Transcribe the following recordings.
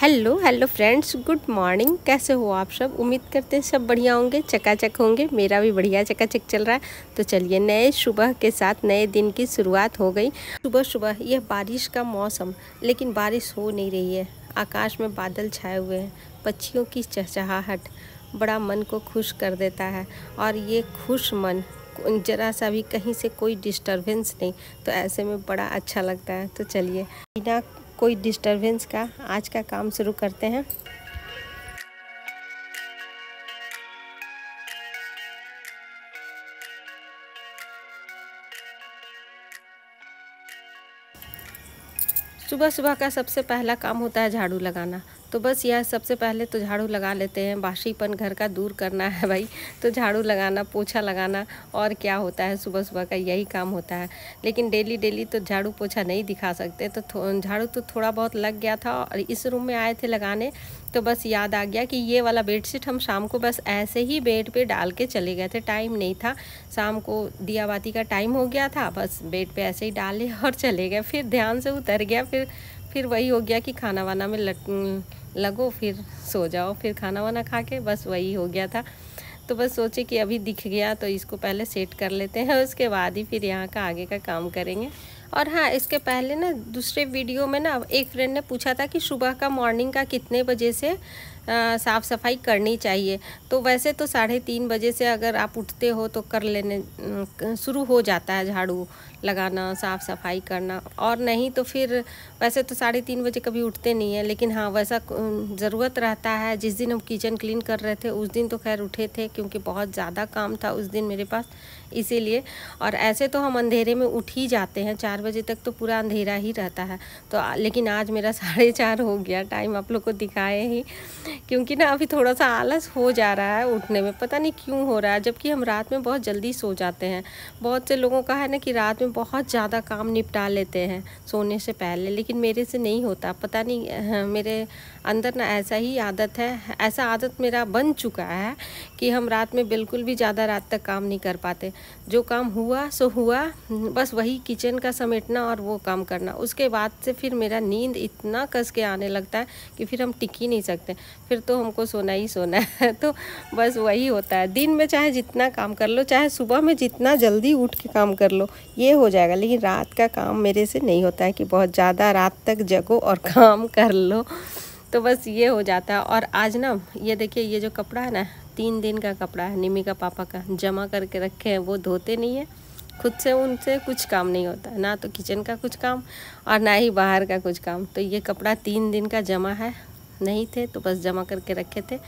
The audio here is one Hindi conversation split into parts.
hello hello friends good morning कैसे हो आप सब उम्मीद करते हैं सब बढ़िया होंगे चकाचक होंगे मेरा भी बढ़िया चकाचक चल रहा है तो चलिए नए सुबह के साथ नए दिन की शुरुआत हो गई सुबह सुबह यह बारिश का मौसम लेकिन बारिश हो नहीं रही है आकाश में बादल छाए हुए हैं पक्षियों की चहचहाहट बड़ा मन को खुश कर देता है और ये खुश मन ज़रा सा भी कहीं से कोई डिस्टर्बेंस नहीं तो ऐसे में बड़ा अच्छा लगता है तो चलिए बिना कोई डिस्टरबेंस का आज का काम शुरू करते हैं सुबह सुबह का सबसे पहला काम होता है झाड़ू लगाना तो बस यह सबसे पहले तो झाड़ू लगा लेते हैं बासीपन घर का दूर करना है भाई तो झाड़ू लगाना पोछा लगाना और क्या होता है सुबह सुबह का यही काम होता है लेकिन डेली डेली तो झाड़ू पोछा नहीं दिखा सकते तो झाड़ू तो थोड़ा बहुत लग गया था और इस रूम में आए थे लगाने तो बस याद आ गया कि ये वाला बेडशीट हम शाम को बस ऐसे ही बेड पे डाल के चले गए थे टाइम नहीं था शाम को दिया बाती का टाइम हो गया था बस बेड पे ऐसे ही डाले और चले गए फिर ध्यान से उतर गया फिर फिर वही हो गया कि खाना वाना में लट लगो फिर सो जाओ फिर खाना वाना खा के बस वही हो गया था तो बस सोचे कि अभी दिख गया तो इसको पहले सेट कर लेते हैं उसके बाद ही फिर यहाँ का आगे का काम करेंगे और हाँ इसके पहले ना दूसरे वीडियो में ना एक फ्रेंड ने पूछा था कि सुबह का मॉर्निंग का कितने बजे से साफ़ सफाई करनी चाहिए तो वैसे तो साढ़े तीन बजे से अगर आप उठते हो तो कर लेने शुरू हो जाता है झाड़ू लगाना साफ़ सफाई करना और नहीं तो फिर वैसे तो साढ़े तीन बजे कभी उठते नहीं है लेकिन हाँ वैसा ज़रूरत रहता है जिस दिन हम किचन क्लीन कर रहे थे उस दिन तो खैर उठे थे क्योंकि बहुत ज़्यादा काम था उस दिन मेरे पास इसीलिए और ऐसे तो हम अंधेरे में उठ ही जाते हैं चार बजे तक तो पूरा अंधेरा ही रहता है तो लेकिन आज मेरा साढ़े चार हो गया टाइम आप लोग को दिखाए ही क्योंकि ना अभी थोड़ा सा आलस हो जा रहा है उठने में पता नहीं क्यों हो रहा है जबकि हम रात में बहुत जल्दी सो जाते हैं बहुत से लोगों का है ना कि रात में बहुत ज़्यादा काम निपटा लेते हैं सोने से पहले लेकिन मेरे से नहीं होता पता नहीं मेरे अंदर ना ऐसा ही आदत है ऐसा आदत मेरा बन चुका है कि हम रात में बिल्कुल भी ज़्यादा रात तक काम नहीं कर पाते जो काम हुआ सो हुआ बस वही किचन का समेटना और वो काम करना उसके बाद से फिर मेरा नींद इतना कस के आने लगता है कि फिर हम टिक ही नहीं सकते फिर तो हमको सोना ही सोना है तो बस वही होता है दिन में चाहे जितना काम कर लो चाहे सुबह में जितना जल्दी उठ के काम कर लो ये हो जाएगा लेकिन रात का काम मेरे से नहीं होता है कि बहुत ज़्यादा रात तक जगो और काम कर लो तो बस ये हो जाता है और आज ना ये देखिए ये जो कपड़ा है ना तीन दिन का कपड़ा है निमी का पापा का जमा करके रखे हैं वो धोते नहीं है खुद से उनसे कुछ काम नहीं होता ना तो किचन का कुछ काम और ना ही बाहर का कुछ काम तो ये कपड़ा तीन दिन का जमा है नहीं थे तो बस जमा करके रखे थे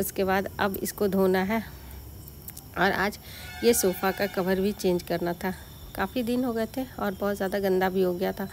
उसके बाद अब इसको धोना है और आज ये सोफ़ा का कवर भी चेंज करना था काफ़ी दिन हो गए थे और बहुत ज़्यादा गंदा भी हो गया था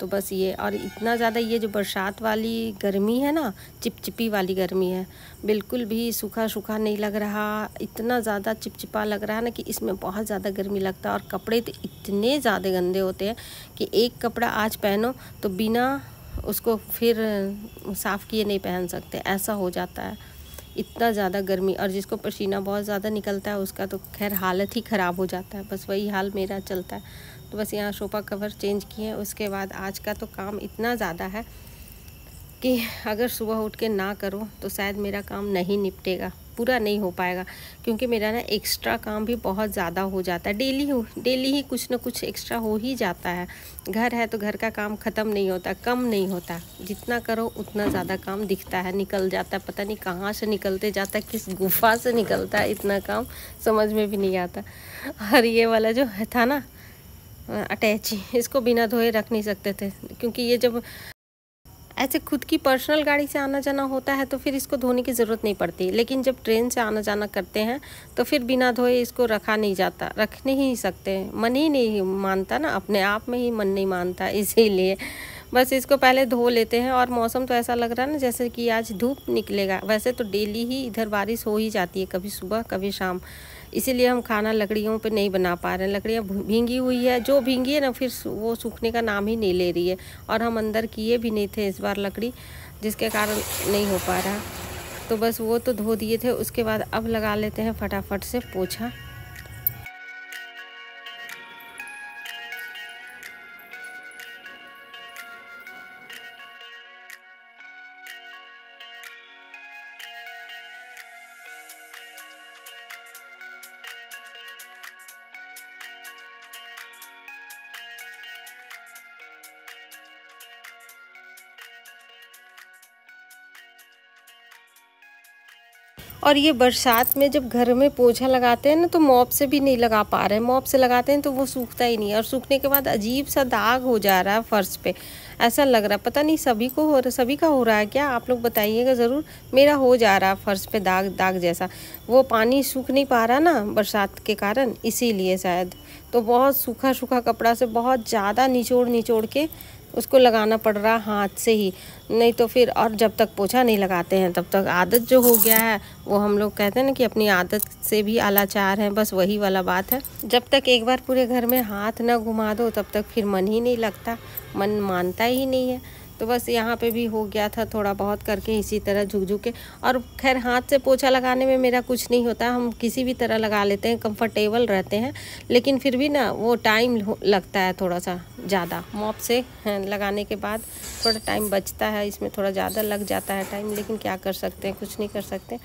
तो बस ये और इतना ज़्यादा ये जो बरसात वाली गर्मी है ना चिपचिपी वाली गर्मी है बिल्कुल भी सूखा सूखा नहीं लग रहा इतना ज़्यादा चिपचिपा लग रहा है ना कि इसमें बहुत ज़्यादा गर्मी लगता है और कपड़े तो इतने ज़्यादा गंदे होते हैं कि एक कपड़ा आज पहनो तो बिना उसको फिर साफ़ किए नहीं पहन सकते ऐसा हो जाता है इतना ज़्यादा गर्मी और जिसको पसीना बहुत ज़्यादा निकलता है उसका तो खैर हालत ही ख़राब हो जाता है बस वही हाल मेरा चलता है तो बस यहाँ सोफ़ा कवर चेंज किए उसके बाद आज का तो काम इतना ज़्यादा है कि अगर सुबह उठ के ना करो तो शायद मेरा काम नहीं निपटेगा पूरा नहीं हो पाएगा क्योंकि मेरा ना एक्स्ट्रा काम भी बहुत ज़्यादा हो जाता है डेली हो डेली ही कुछ ना कुछ एक्स्ट्रा हो ही जाता है घर है तो घर का काम ख़त्म नहीं होता कम नहीं होता जितना करो उतना ज़्यादा काम दिखता है निकल जाता है पता नहीं कहाँ से निकलते जाता है किस गुफा से निकलता है इतना काम समझ में भी नहीं आता और ये वाला जो था ना अटैच इसको बिना धोए रख नहीं सकते थे क्योंकि ये जब ऐसे खुद की पर्सनल गाड़ी से आना जाना होता है तो फिर इसको धोने की ज़रूरत नहीं पड़ती लेकिन जब ट्रेन से आना जाना करते हैं तो फिर बिना धोए इसको रखा नहीं जाता रख नहीं सकते मन ही नहीं मानता ना अपने आप में ही मन नहीं मानता इसीलिए बस इसको पहले धो लेते हैं और मौसम तो ऐसा लग रहा है ना जैसे कि आज धूप निकलेगा वैसे तो डेली ही इधर बारिश हो ही जाती है कभी सुबह कभी शाम इसीलिए हम खाना लकड़ियों पे नहीं बना पा रहे हैं लकड़ियाँ भींगी हुई है जो भींगी है ना फिर वो सूखने का नाम ही नहीं ले रही है और हम अंदर किए भी नहीं थे इस बार लकड़ी जिसके कारण नहीं हो पा रहा तो बस वो तो धो दिए थे उसके बाद अब लगा लेते हैं फटाफट से पोछा और ये बरसात में जब घर में पोछा लगाते हैं ना तो मॉप से भी नहीं लगा पा रहे मॉप से लगाते हैं तो वो सूखता ही नहीं और सूखने के बाद अजीब सा दाग हो जा रहा है फ़र्श पे ऐसा लग रहा है पता नहीं सभी को हो रहा सभी का हो रहा है क्या आप लोग बताइएगा ज़रूर मेरा हो जा रहा है फ़र्श पे दाग दाग जैसा वो पानी सूख नहीं पा रहा ना बरसात के कारण इसीलिए शायद तो बहुत सूखा सूखा कपड़ा से बहुत ज़्यादा निचोड़ निचोड़ के उसको लगाना पड़ रहा हाथ से ही नहीं तो फिर और जब तक पोछा नहीं लगाते हैं तब तक आदत जो हो गया है वो हम लोग कहते हैं ना कि अपनी आदत से भी आलाचार हैं बस वही वाला बात है जब तक एक बार पूरे घर में हाथ ना घुमा दो तब तक फिर मन ही नहीं लगता मन मानता ही नहीं है तो बस यहाँ पे भी हो गया था थोड़ा बहुत करके इसी तरह झुक झुक के और खैर हाथ से पोछा लगाने में मेरा कुछ नहीं होता हम किसी भी तरह लगा लेते हैं कंफर्टेबल रहते हैं लेकिन फिर भी ना वो टाइम लगता है थोड़ा सा ज़्यादा मॉप से हाँ, लगाने के बाद थोड़ा टाइम बचता है इसमें थोड़ा ज़्यादा लग जाता है टाइम लेकिन क्या कर सकते हैं कुछ नहीं कर सकते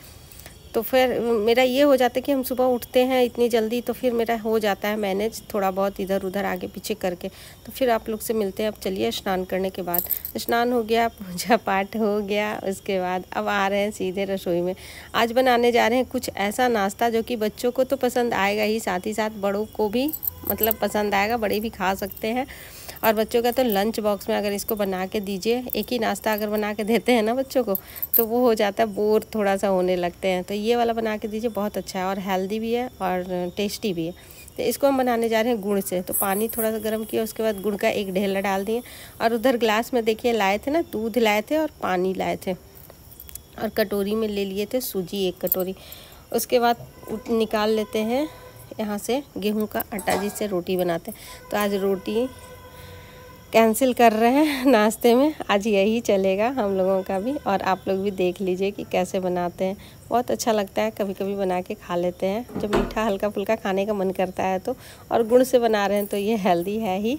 तो फिर मेरा ये हो जाता है कि हम सुबह उठते हैं इतनी जल्दी तो फिर मेरा हो जाता है मैनेज थोड़ा बहुत इधर उधर आगे पीछे करके तो फिर आप लोग से मिलते हैं अब चलिए स्नान करने के बाद स्नान हो गया पूजा पाठ हो गया उसके बाद अब आ रहे हैं सीधे रसोई में आज बनाने जा रहे हैं कुछ ऐसा नाश्ता जो कि बच्चों को तो पसंद आएगा ही साथ ही साथ बड़ों को भी मतलब पसंद आएगा बड़े भी खा सकते हैं और बच्चों का तो लंच बॉक्स में अगर इसको बना के दीजिए एक ही नाश्ता अगर बना के देते हैं ना बच्चों को तो वो हो जाता है बोर थोड़ा सा होने लगते हैं तो ये वाला बना के दीजिए बहुत अच्छा है और हेल्दी भी है और टेस्टी भी है तो इसको हम बनाने जा रहे हैं गुड़ से तो पानी थोड़ा सा गर्म किया उसके बाद गुड़ का एक ढेला डाल दिए और उधर ग्लास में देखिए लाए थे ना दूध लाए थे और पानी लाए थे और कटोरी में ले लिए थे सूजी एक कटोरी उसके बाद निकाल लेते हैं यहाँ से गेहूं का आटा जिससे रोटी बनाते हैं तो आज रोटी कैंसिल कर रहे हैं नाश्ते में आज यही चलेगा हम लोगों का भी और आप लोग भी देख लीजिए कि कैसे बनाते हैं बहुत अच्छा लगता है कभी कभी बना के खा लेते हैं जब मीठा हल्का फुल्का खाने का मन करता है तो और गुड़ से बना रहे हैं तो ये हेल्दी है ही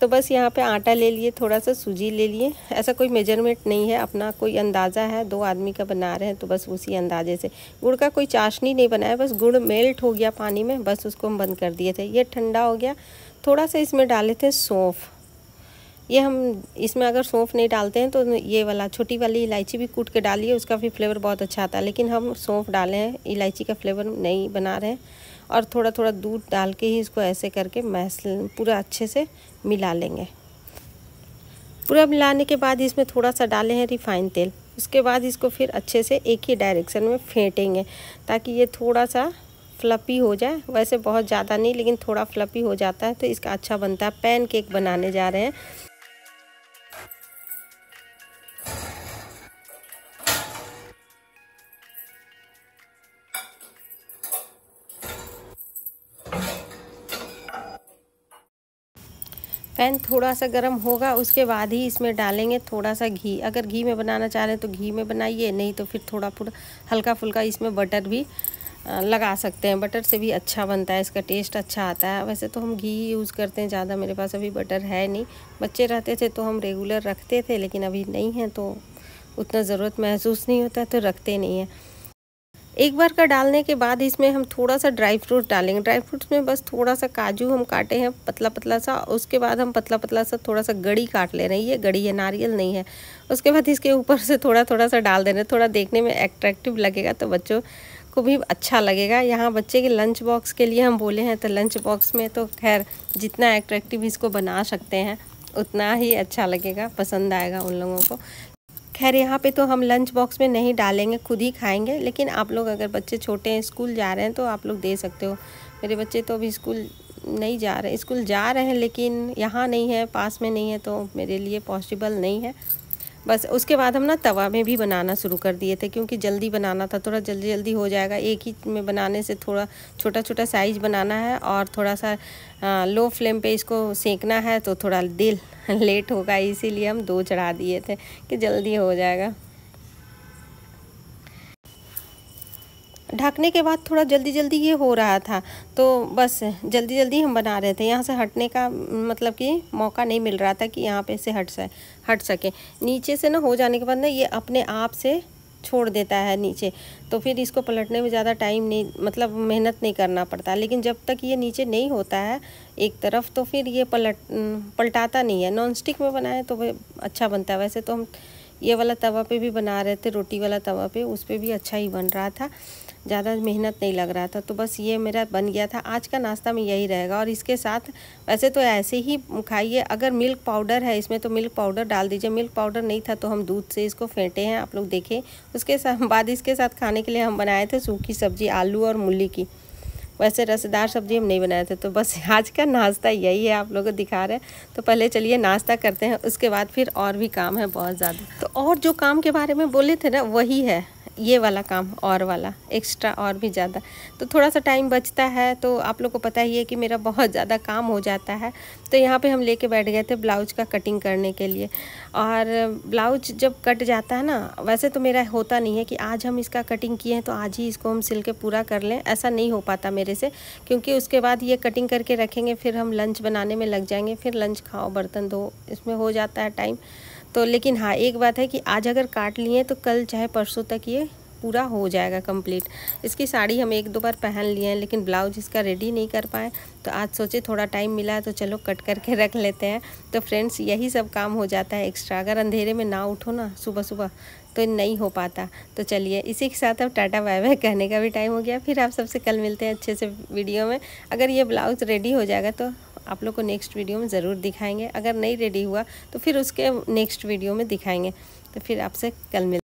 तो बस यहाँ पे आटा ले लिए थोड़ा सा सूजी ले लिए ऐसा कोई मेजरमेंट नहीं है अपना कोई अंदाज़ा है दो आदमी का बना रहे हैं तो बस उसी अंदाजे से गुड़ का कोई चाशनी नहीं बनाया बस गुड़ मेल्ट हो गया पानी में बस उसको हम बंद कर दिए थे ये ठंडा हो गया थोड़ा सा इसमें डाले थे सौंफ ये हम इसमें अगर सौंफ नहीं डालते हैं तो ये वाला छोटी वाली इलायची भी कूट के डालिए उसका भी फ्लेवर बहुत अच्छा आता है लेकिन हम सौंफ डाले हैं इलायची का फ्लेवर नहीं बना रहे हैं और थोड़ा थोड़ा दूध डाल के ही इसको ऐसे करके मैस पूरा अच्छे से मिला लेंगे पूरा मिलाने के बाद इसमें थोड़ा सा डाले हैं रिफाइन तेल उसके बाद इसको फिर अच्छे से एक ही डायरेक्शन में फेंटेंगे ताकि ये थोड़ा सा फ्लपी हो जाए वैसे बहुत ज़्यादा नहीं लेकिन थोड़ा फ्लपी हो जाता है तो इसका अच्छा बनता है पैन केक बनाने जा रहे हैं पैन थोड़ा सा गर्म होगा उसके बाद ही इसमें डालेंगे थोड़ा सा घी अगर घी में बनाना चाह रहे हैं तो घी में बनाइए नहीं तो फिर थोड़ा पूरा हल्का फुल्का इसमें बटर भी लगा सकते हैं बटर से भी अच्छा बनता है इसका टेस्ट अच्छा आता है वैसे तो हम घी यूज़ करते हैं ज़्यादा मेरे पास अभी बटर है नहीं बच्चे रहते थे तो हम रेगुलर रखते थे लेकिन अभी नहीं है तो उतना ज़रूरत महसूस नहीं होता तो रखते नहीं हैं एक बार का डालने के बाद इसमें हम थोड़ा सा ड्राई फ्रूट डालेंगे ड्राई फ्रूट्स में बस थोड़ा सा काजू हम काटे हैं पतला पतला सा उसके बाद हम पतला पतला सा थोड़ा सा गड़ी काट ले रहे हैं ये गड़ी है नारियल नहीं है उसके बाद इसके ऊपर से थोड़ा थोड़ा सा डाल दे रहे थोड़ा देखने में एट्रैक्टिव लगेगा तो बच्चों को भी अच्छा लगेगा यहाँ बच्चे के लंच बॉक्स के लिए हम बोले हैं तो लंच बॉक्स में तो खैर जितना एट्रैक्टिव इसको बना सकते हैं उतना ही अच्छा लगेगा पसंद आएगा उन लोगों को खैर यहाँ पे तो हम लंच बॉक्स में नहीं डालेंगे खुद ही खाएंगे लेकिन आप लोग अगर बच्चे छोटे हैं स्कूल जा रहे हैं तो आप लोग दे सकते हो मेरे बच्चे तो अभी स्कूल नहीं जा रहे स्कूल जा रहे हैं लेकिन यहाँ नहीं है पास में नहीं है तो मेरे लिए पॉसिबल नहीं है बस उसके बाद हम ना तवा में भी बनाना शुरू कर दिए थे क्योंकि जल्दी बनाना था थोड़ा जल्दी जल्दी हो जाएगा एक ही में बनाने से थोड़ा छोटा छोटा साइज बनाना है और थोड़ा सा आ, लो फ्लेम पे इसको सेंकना है तो थोड़ा दिल लेट होगा इसीलिए हम दो चढ़ा दिए थे कि जल्दी हो जाएगा ढकने के बाद थोड़ा जल्दी जल्दी ये हो रहा था तो बस जल्दी जल्दी हम बना रहे थे यहाँ से हटने का मतलब कि मौका नहीं मिल रहा था कि यहाँ पे से हट सके हट सके नीचे से ना हो जाने के बाद ना ये अपने आप से छोड़ देता है नीचे तो फिर इसको पलटने में ज़्यादा टाइम नहीं मतलब मेहनत नहीं करना पड़ता लेकिन जब तक ये नीचे नहीं होता है एक तरफ तो फिर ये पलट पलटाता नहीं है नॉन स्टिक में बनाए तो वह अच्छा बनता है वैसे तो हम ये वाला तवा पे भी बना रहे थे रोटी वाला तवा पे उस पर भी अच्छा ही बन रहा था ज़्यादा मेहनत नहीं लग रहा था तो बस ये मेरा बन गया था आज का नाश्ता में यही रहेगा और इसके साथ वैसे तो ऐसे ही खाइए अगर मिल्क पाउडर है इसमें तो मिल्क पाउडर डाल दीजिए मिल्क पाउडर नहीं था तो हम दूध से इसको फेंटे हैं आप लोग देखें उसके साथ बाद इसके साथ खाने के लिए हम बनाए थे सूखी सब्जी आलू और मूली की वैसे रसदार सब्जी हम नहीं बनाए थे तो बस आज का नाश्ता यही है आप लोगों को दिखा रहे हैं तो पहले चलिए नाश्ता करते हैं उसके बाद फिर और भी काम है बहुत ज़्यादा तो और जो काम के बारे में बोले थे ना वही है ये वाला काम और वाला एक्स्ट्रा और भी ज़्यादा तो थोड़ा सा टाइम बचता है तो आप लोग को पता ही है कि मेरा बहुत ज़्यादा काम हो जाता है तो यहाँ पे हम लेके बैठ गए थे ब्लाउज का कटिंग करने के लिए और ब्लाउज जब कट जाता है ना वैसे तो मेरा होता नहीं है कि आज हम इसका कटिंग किए हैं तो आज ही इसको हम सिल के पूरा कर लें ऐसा नहीं हो पाता मेरे से क्योंकि उसके बाद ये कटिंग करके रखेंगे फिर हम लंच बनाने में लग जाएंगे फिर लंच खाओ बर्तन धो इसमें हो जाता है टाइम तो लेकिन हाँ एक बात है कि आज अगर काट लिए तो कल चाहे परसों तक ये पूरा हो जाएगा कंप्लीट इसकी साड़ी हम एक दो बार पहन लिए हैं लेकिन ब्लाउज इसका रेडी नहीं कर पाए तो आज सोचे थोड़ा टाइम मिला है तो चलो कट करके रख लेते हैं तो फ्रेंड्स यही सब काम हो जाता है एक्स्ट्रा अगर अंधेरे में ना उठो ना सुबह सुबह तो नहीं हो पाता तो चलिए इसी के साथ अब टाटा बाय बाय कहने का भी टाइम हो गया फिर आप सबसे कल मिलते हैं अच्छे से वीडियो में अगर ये ब्लाउज़ रेडी हो जाएगा तो आप लोग को नेक्स्ट वीडियो में ज़रूर दिखाएंगे अगर नहीं रेडी हुआ तो फिर उसके नेक्स्ट वीडियो में दिखाएंगे तो फिर आपसे कल मिल